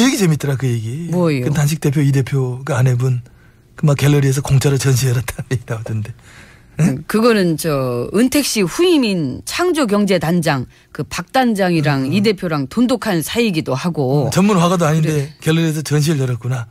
그 얘기 재밌더라 그 얘기. 뭐예요? 그 단식 대표 이 대표가 아내분 그 막 갤러리에서 공짜로 전시해놨다는 얘기 나오던데. 응? 음, 그거는 저 은택 시 후임인 창조경제단장 그 박 단장이랑 음. 이 대표랑 돈독한 사이기도 하고. 음, 전문 화가도 아닌데 그래. 갤러리에서 전시를 열었구나.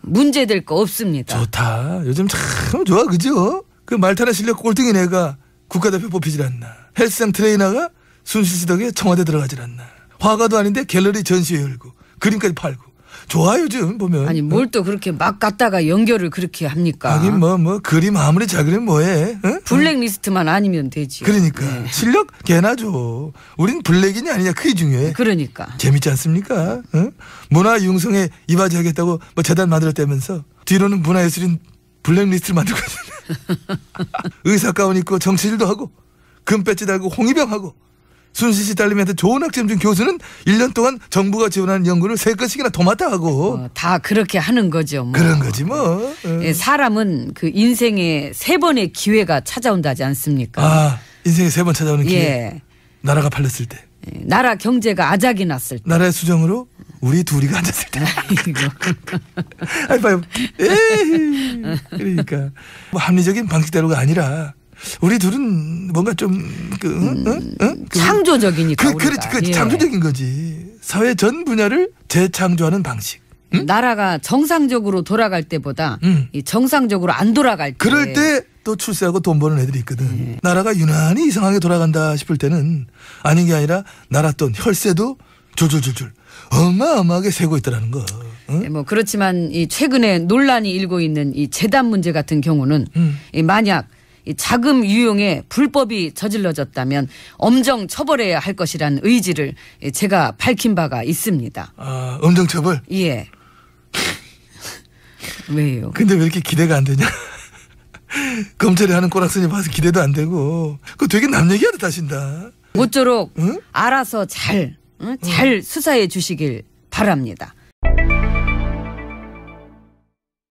문제될 거 없습니다. 좋다. 요즘 참 좋아 그죠? 그 말타나 실력 꼴등이내가 국가대표 뽑히질 않나. 헬스장 트레이너가 순수시덕에 청와대 들어가질 않나. 화가도 아닌데 갤러리 전시회 열고 그림까지 팔고. 좋아요 지금 보면. 아니 뭘 또 그렇게 막 갔다가 연결을 그렇게 합니까? 하긴 뭐뭐 뭐 그림 아무리 잘 그리면 뭐해. 응? 블랙리스트만 아니면 되지. 그러니까 네. 실력 개나 줘. 우린 블랙이냐 아니냐 그게 중요해. 네, 그러니까. 재밌지 않습니까? 응? 문화 융성에 이바지하겠다고 뭐 재단 만들었다면서 뒤로는 문화예술인 블랙리스트를 만들고 의사 가운 입고 정치질도 하고 금배지 달고 홍위병 하고 순수 씨 딸님한테 좋은 학점 준 교수는 1년 동안 정부가 지원하는 연구를 세 건씩이나 도맡아 하고 어, 다 그렇게 하는 거죠. 뭐. 그런 거지 뭐. 예. 예, 사람은 그 인생에 세 번의 기회가 찾아온다지 않습니까? 아, 인생에 세 번 찾아오는 예. 기회. 예. 나라가 팔렸을 때. 예, 나라 경제가 아작이 났을 때. 나라의 수정으로 우리 둘이가 앉았을 때. 아이고. 아이 봐요. 에이. 그러니까 뭐 합리적인 방식대로가 아니라 우리 둘은 뭔가 좀그 음, 어? 그, 창조적이니까 그, 그렇지 그 예. 창조적인 거지 사회 전 분야를 재창조하는 방식. 응? 음, 나라가 정상적으로 돌아갈 때보다 응. 음. 정상적으로 안 돌아갈 때 그럴 때 또 출세하고 돈 버는 애들이 있거든. 예. 나라가 유난히 이상하게 돌아간다 싶을 때는 아닌 게 아니라 나라 돈 혈세도 줄줄줄줄 어마어마하게 세고 있더라는 거. 응? 네, 뭐 그렇지만 이 최근에 논란이 일고 있는 이 재단 문제 같은 경우는 음. 이 만약 자금 유용에 불법이 저질러졌다면 엄정 처벌해야 할 것이란 의지를 제가 밝힌 바가 있습니다. 아, 엄정 처벌? 예. 왜요? 근데 왜 이렇게 기대가 안 되냐? 검찰이 하는 꼬락서니 봐서 기대도 안 되고 그거 되게 남 얘기하듯 하신다. 모쪼록 응? 알아서 잘, 응? 잘 응. 수사해 주시길 바랍니다.